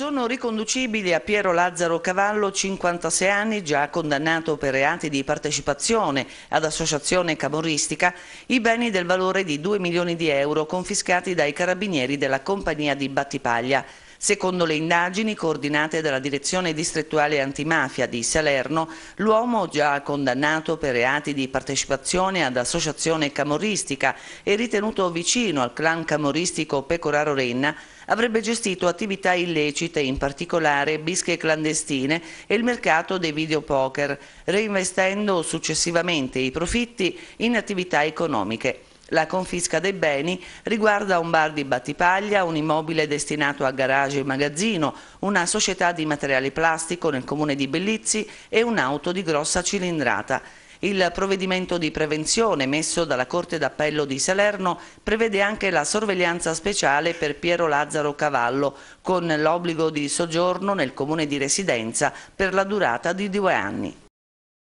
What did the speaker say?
Sono riconducibili a Piero Lazzaro Cavallo, 56 anni, già condannato per reati di partecipazione ad associazione camoristica, i beni del valore di 2 milioni di euro confiscati dai carabinieri della compagnia di Battipaglia. Secondo le indagini coordinate dalla direzione distrettuale antimafia di Salerno, l'uomo già condannato per reati di partecipazione ad associazione camorristica e ritenuto vicino al clan camorristico Pecoraro Renna, avrebbe gestito attività illecite, in particolare bische clandestine e il mercato dei videopoker, reinvestendo successivamente i profitti in attività economiche. La confisca dei beni riguarda un bar di Battipaglia, un immobile destinato a garage e magazzino, una società di materiali plastico nel comune di Bellizzi e un'auto di grossa cilindrata. Il provvedimento di prevenzione messo dalla Corte d'Appello di Salerno prevede anche la sorveglianza speciale per Piero Lazzaro Cavallo con l'obbligo di soggiorno nel comune di residenza per la durata di due anni.